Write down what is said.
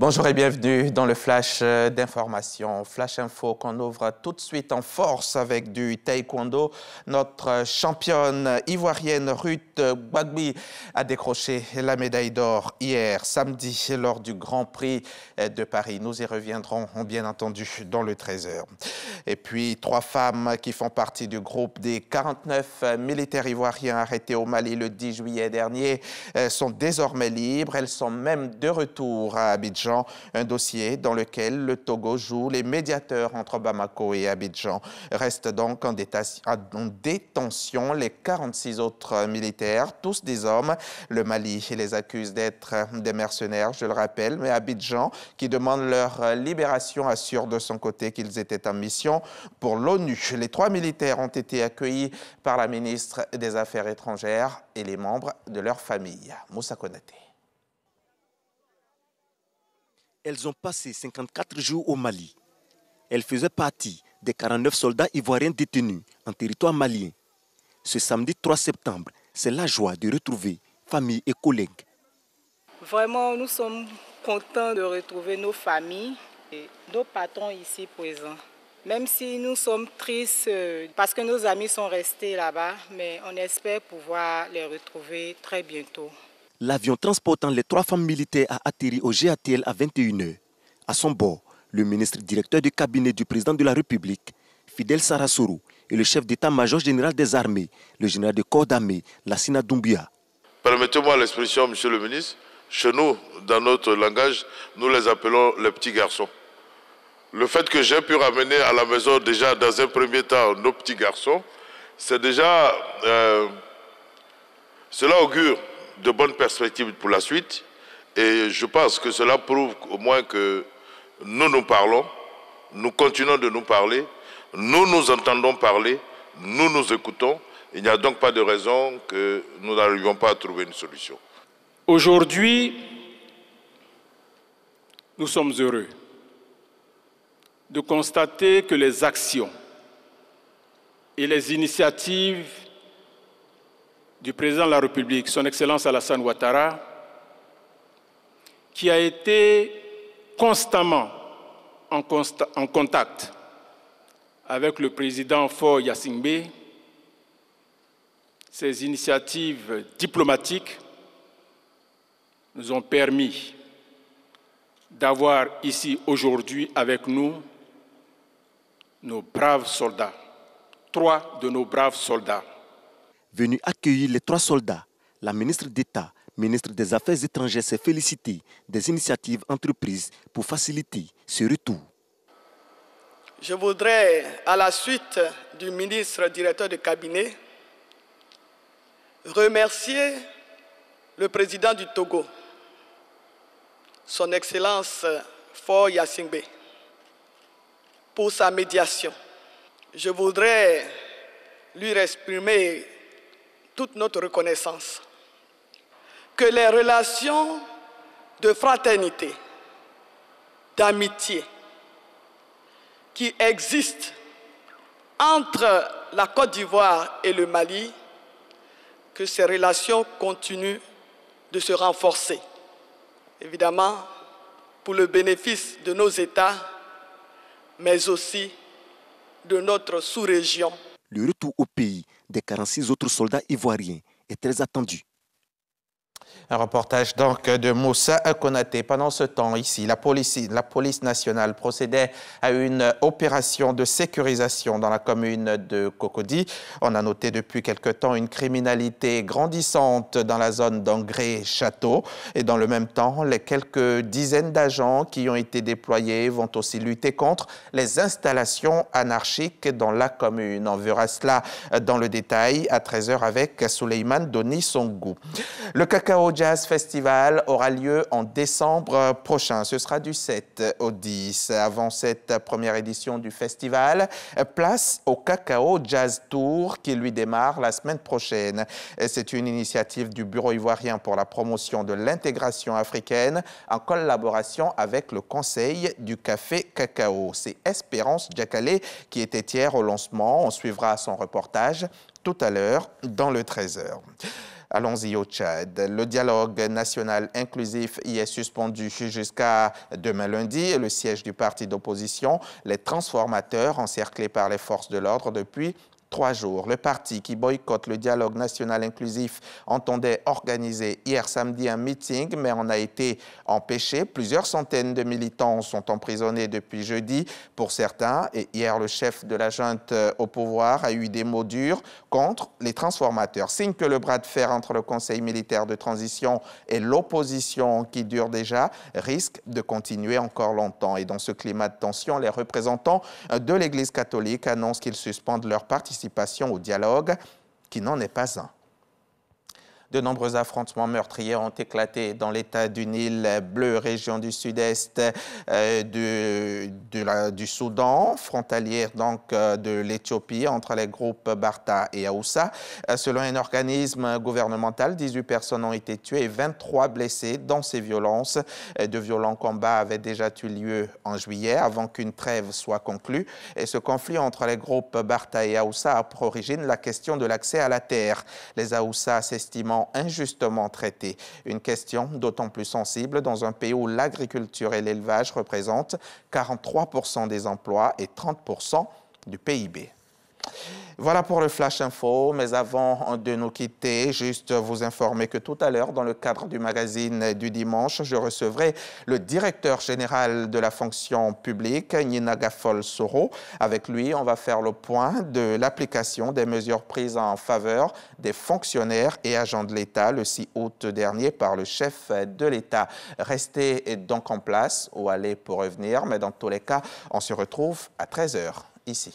Bonjour et bienvenue dans le flash euh, d'information, flash info qu'on ouvre tout de suite en force avec du taekwondo. Notre euh, championne ivoirienne Ruth Bagby a décroché la médaille d'or hier samedi lors du Grand Prix euh, de Paris. Nous y reviendrons bien entendu dans le 13h. Et puis trois femmes qui font partie du groupe des 49 militaires ivoiriens arrêtés au Mali le 10 juillet dernier sont désormais libres. Elles sont même de retour à Abidjan un dossier dans lequel le Togo joue les médiateurs entre Bamako et Abidjan. Reste donc en, en détention les 46 autres militaires, tous des hommes. Le Mali les accuse d'être des mercenaires, je le rappelle, mais Abidjan, qui demande leur libération, assure de son côté qu'ils étaient en mission pour l'ONU. Les trois militaires ont été accueillis par la ministre des Affaires étrangères et les membres de leur famille. Moussa Konaté. Elles ont passé 54 jours au Mali. Elles faisaient partie des 49 soldats ivoiriens détenus en territoire malien. Ce samedi 3 septembre, c'est la joie de retrouver famille et collègues. Vraiment, nous sommes contents de retrouver nos familles et nos patrons ici présents. Même si nous sommes tristes euh, parce que nos amis sont restés là-bas, mais on espère pouvoir les retrouver très bientôt. L'avion transportant les trois femmes militaires a atterri au GATL à 21h. À son bord, le ministre directeur du cabinet du président de la République, Fidel Sarasourou, et le chef d'état-major général des armées, le général de corps d'armée, Lassina Doumbia. Permettez-moi l'expression, monsieur le ministre, chez nous, dans notre langage, nous les appelons les petits garçons. Le fait que j'ai pu ramener à la maison déjà dans un premier temps nos petits garçons, c'est déjà... Euh, cela augure de bonnes perspectives pour la suite. Et je pense que cela prouve au moins que nous nous parlons, nous continuons de nous parler, nous nous entendons parler, nous nous écoutons. Il n'y a donc pas de raison que nous n'arrivions pas à trouver une solution. Aujourd'hui, nous sommes heureux de constater que les actions et les initiatives du président de la République, son Excellence Alassane Ouattara, qui a été constamment en, contact avec le président Faure Yassingbe, ces initiatives diplomatiques nous ont permis d'avoir ici aujourd'hui avec nous nos braves soldats, trois de nos braves soldats venu accueillir les trois soldats, la ministre d'État, ministre des Affaires étrangères, s'est félicitée des initiatives entreprises pour faciliter ce retour. Je voudrais, à la suite du ministre directeur de cabinet, remercier le président du Togo, son Excellence Faure Yassingbe, pour sa médiation. Je voudrais lui exprimer toute notre reconnaissance que les relations de fraternité, d'amitié qui existent entre la Côte d'Ivoire et le Mali, que ces relations continuent de se renforcer. Évidemment, pour le bénéfice de nos États, mais aussi de notre sous-région. Le retour au pays 46 autres soldats ivoiriens est très attendu un reportage donc de Moussa Konaté. Pendant ce temps, ici, la police, la police nationale procédait à une opération de sécurisation dans la commune de Cocody. On a noté depuis quelque temps une criminalité grandissante dans la zone d'Angré-Château. Et dans le même temps, les quelques dizaines d'agents qui ont été déployés vont aussi lutter contre les installations anarchiques dans la commune. On verra cela dans le détail à 13h avec Souleymane Doni Songou. Le cacao Jazz Festival aura lieu en décembre prochain. Ce sera du 7 au 10. Avant cette première édition du festival, place au Cacao Jazz Tour qui lui démarre la semaine prochaine. C'est une initiative du Bureau ivoirien pour la promotion de l'intégration africaine en collaboration avec le Conseil du Café Cacao. C'est Espérance Diakalé qui était hier au lancement. On suivra son reportage tout à l'heure dans le 13h. Allons-y au Tchad. Le dialogue national inclusif y est suspendu jusqu'à demain lundi. Le siège du parti d'opposition, les transformateurs, encerclés par les forces de l'ordre depuis trois jours. Le parti qui boycotte le dialogue national inclusif entendait organiser hier samedi un meeting, mais on a été empêché. Plusieurs centaines de militants sont emprisonnés depuis jeudi pour certains. Et hier, le chef de la junte euh, au pouvoir a eu des mots durs contre les transformateurs. Signe que le bras de fer entre le Conseil militaire de transition et l'opposition qui dure déjà risque de continuer encore longtemps. Et dans ce climat de tension, les représentants euh, de l'Église catholique annoncent qu'ils suspendent leur participation participation au dialogue qui n'en est pas un. De nombreux affrontements meurtriers ont éclaté dans l'État du Nil bleu, région du sud-est euh, du, du, Soudan, frontalière donc euh, de l'Éthiopie, entre les groupes Barta et Aoussa. Euh, selon un organisme gouvernemental, 18 personnes ont été tuées et 23 blessées dans ces violences. De violents combats avaient déjà eu lieu en juillet avant qu'une trêve soit conclue. Et ce conflit entre les groupes Barta et Aoussa a pour origine la question de l'accès à la terre. Les Aoussa s'estimant injustement traité. Une question d'autant plus sensible dans un pays où l'agriculture et l'élevage représentent 43% des emplois et 30% du PIB. Voilà pour le Flash Info, mais avant de nous quitter, juste vous informer que tout à l'heure, dans le cadre du magazine du dimanche, je recevrai le directeur général de la fonction publique, Nina Gaffol Soro. Avec lui, on va faire le point de l'application des mesures prises en faveur des fonctionnaires et agents de l'État le 6 août dernier par le chef de l'État. Restez donc en place ou allez pour revenir, mais dans tous les cas, on se retrouve à 13h ici.